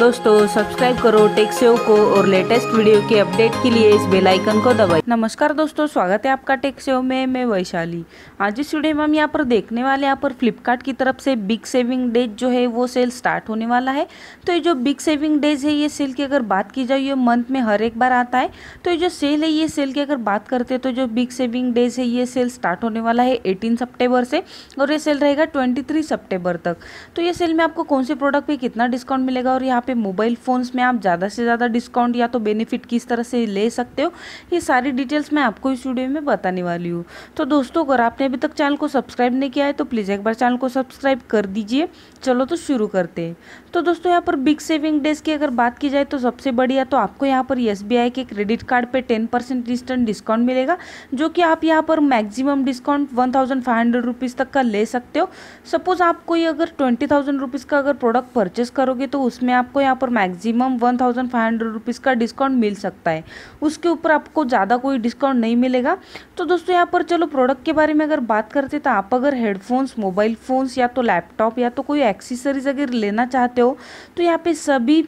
दोस्तों सब्सक्राइब करो टेक्सियो को और लेटेस्ट वीडियो के अपडेट के लिए इस बेल आइकन को दबाएं। नमस्कार दोस्तों स्वागत है आपका टेक्सियो में मैं वैशाली आज इस वीडियो में हम यहाँ पर देखने वाले यहाँ पर फ्लिपकार्ट की तरफ से बिग सेविंग डेज जो है वो सेल स्टार्ट होने वाला है तो ये जो बिग सेविंग डेज है ये सेल की अगर बात की जाए ये मंथ में हर एक बार आता है तो ये जो सेल है ये सेल की अगर बात करते हैं तो जो बिग सेविंग डेज है ये सेल स्टार्ट होने वाला है एटीन सप्टेबर से और ये सेल रहेगा ट्वेंटी थ्री तक तो ये सेल में आपको कौन से प्रोडक्ट पर कितना डिस्काउंट मिलेगा और यहाँ यहाँ पे मोबाइल फ़ोन्स में आप ज़्यादा से ज़्यादा डिस्काउंट या तो बेनिफिट किस तरह से ले सकते हो ये सारी डिटेल्स मैं आपको इस वीडियो में बताने वाली हूँ तो दोस्तों अगर आपने अभी तक चैनल को सब्सक्राइब नहीं किया है तो प्लीज़ एक बार चैनल को सब्सक्राइब कर दीजिए चलो तो शुरू करते हैं तो दोस्तों यहाँ पर बिग सेविंग डेज की अगर बात की जाए तो सबसे बढ़िया तो आपको यहाँ पर एस के क्रेडिट कार्ड पर टेन परसेंट डिस्काउंट मिलेगा जो कि आप यहाँ पर maximum discount one thousand five hundred rupees तक का ले सकते हो सपोज़ आप कोई अगर ट्वेंटी थाउजेंड रुपीज़ का अगर प्रोडक्ट परचेस करोगे तो उसमें आप आपको यहाँ पर maximum one thousand five hundred rupees का डिस्काउंट मिल सकता है उसके ऊपर आपको ज़्यादा कोई डिस्काउंट नहीं मिलेगा तो दोस्तों यहाँ पर चलो प्रोडक्ट के बारे में अगर बात करते तो आप अगर हेडफोन्स मोबाइल फ़ोन्स या तो लैपटॉप या तो कोई एक्सेसरीज अगर लेना चाहते हो तो यहाँ पर सभी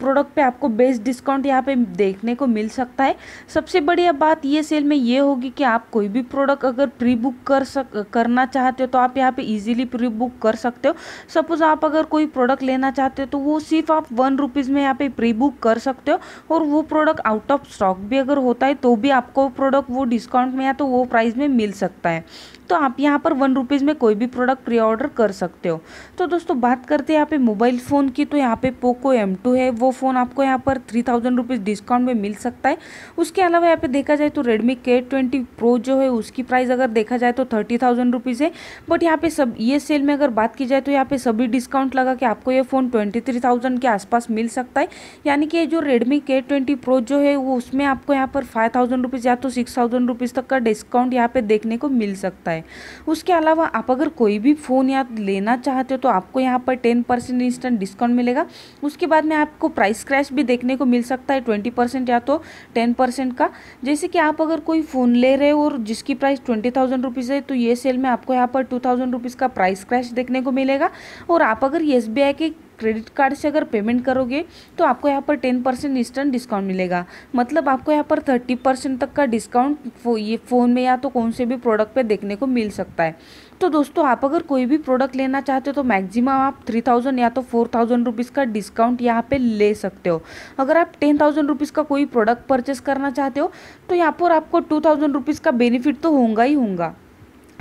प्रोडक्ट पे आपको बेस्ट डिस्काउंट यहाँ पे देखने को मिल सकता है सबसे बढ़िया बात ये सेल में ये होगी कि आप कोई भी प्रोडक्ट अगर प्री बुक कर सक करना चाहते हो तो आप यहाँ पे इजीली प्री बुक कर सकते हो सपोज़ आप अगर कोई प्रोडक्ट लेना चाहते हो तो वो सिर्फ आप वन रुपीज़ में यहाँ पे प्री बुक कर सकते हो और वो प्रोडक्ट आउट ऑफ स्टॉक भी अगर होता है तो भी आपको प्रोडक्ट वो डिस्काउंट में या तो वो प्राइस में मिल सकता है तो आप यहाँ पर वन रुपीज़ में कोई भी प्रोडक्ट प्री ऑर्डर कर सकते हो तो दोस्तों बात करते हैं यहाँ पे मोबाइल फ़ोन की तो यहाँ पे पोको एम टू है वो फ़ोन आपको यहाँ पर थ्री थाउजेंड रुपीज़ डिस्काउंट में मिल सकता है उसके अलावा यहाँ पे देखा जाए तो Redmi K20 Pro जो है उसकी प्राइस अगर देखा जाए तो थर्टी थाउजेंड रुपीज़ है बट यहाँ पे सब ये सेल में अगर बात की जाए तो यहाँ पे सभी डिस्काउंट लगा के आपको ये फ़ोन ट्वेंटी थ्री थाउजेंड के आसपास मिल सकता है यानी कि जो Redmi K20 Pro जो है वो उसमें आपको यहाँ पर फाइव थाउजेंड रुपीज़ या तो सिक्स थाउजेंड रुपीज़ तक का डिस्काउंट यहाँ पे देखने को मिल सकता है उसके अलावा आप अगर कोई भी फ़ोन या लेना चाहते हो तो आपको यहाँ पर टेन परसेंट इंस्टेंट डिस्काउंट मिलेगा उसके बाद में आपको प्राइस क्रैश भी देखने को मिल सकता है ट्वेंटी परसेंट या तो टेन परसेंट का जैसे कि आप अगर कोई फ़ोन ले रहे हो और जिसकी प्राइस ट्वेंटी थाउजेंड रुपीज़ है तो ये सेल में आपको यहाँ पर टू थाउजेंड रुपीज़ का प्राइस क्रैश देखने को मिलेगा और आप अगर एस के क्रेडिट कार्ड से अगर पेमेंट करोगे तो आपको यहाँ पर टेन परसेंट इंस्टेंट डिस्काउंट मिलेगा मतलब आपको यहाँ पर थर्टी परसेंट तक का डिस्काउंट फो, ये फ़ोन में या तो कौन से भी प्रोडक्ट पे देखने को मिल सकता है तो दोस्तों आप अगर कोई भी प्रोडक्ट लेना चाहते हो तो मैक्सिमम आप थ्री थाउजेंड या तो फोर थाउजेंड रुपीज़ का डिस्काउंट यहाँ पे ले सकते हो अगर आप टेन थाउजेंड रुपीज़ का कोई प्रोडक्ट परचेस करना चाहते हो तो यहाँ पर आपको टू थाउजेंड रुपीज़ का बेनिफिट तो होगा ही होगा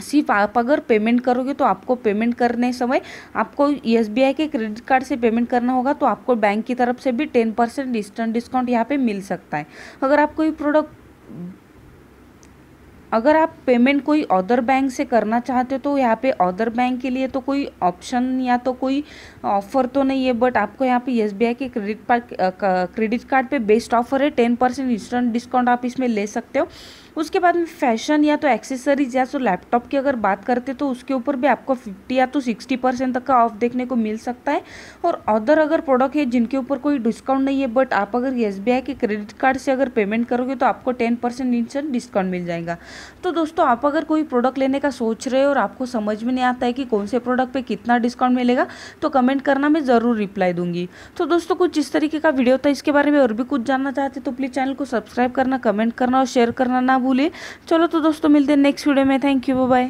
सिर्फ आप अगर पेमेंट करोगे तो आपको पेमेंट करने समय आपको एस के क्रेडिट कार्ड से पेमेंट करना होगा तो आपको बैंक की तरफ से भी टेन परसेंट डिस्काउंट यहाँ पे मिल सकता है अगर आपको कोई प्रोडक्ट अगर आप पेमेंट कोई अदर बैंक से करना चाहते हो तो यहाँ पे अदर बैंक के लिए तो कोई ऑप्शन या तो कोई ऑफ़र तो नहीं है बट आपको यहाँ पे एस के क्रेडिट कार्ड क्रेडिट कार्ड पे बेस्ट ऑफर है टेन परसेंट इंस्टेंट डिस्काउंट आप इसमें ले सकते हो उसके बाद में फैशन या तो एक्सेसरीज या तो लैपटॉप की अगर बात करते तो उसके ऊपर भी आपको फिफ्टी या तो सिक्सटी परसेंट तक का ऑफ देखने को मिल सकता है और अदर अगर प्रोडक्ट है जिनके ऊपर कोई डिस्काउंट नहीं है बट आप अगर एस के क्रेडिट कार्ड से अगर पेमेंट करोगे तो आपको टेन परसेंट इंस्टेंट डिस्काउंट मिल जाएगा तो दोस्तों आप अगर कोई प्रोडक्ट लेने का सोच रहे हो और आपको समझ में नहीं आता है कि कौन से प्रोडक्ट पे कितना डिस्काउंट मिलेगा तो कमेंट करना मैं ज़रूर रिप्लाई दूंगी तो दोस्तों कुछ इस तरीके का वीडियो था इसके बारे में और भी कुछ जानना चाहते तो प्लीज़ चैनल को सब्सक्राइब करना कमेंट करना और शेयर करना ना भूलें चलो तो दोस्तों मिलते हैं नेक्स्ट वीडियो में थैंक यू बाय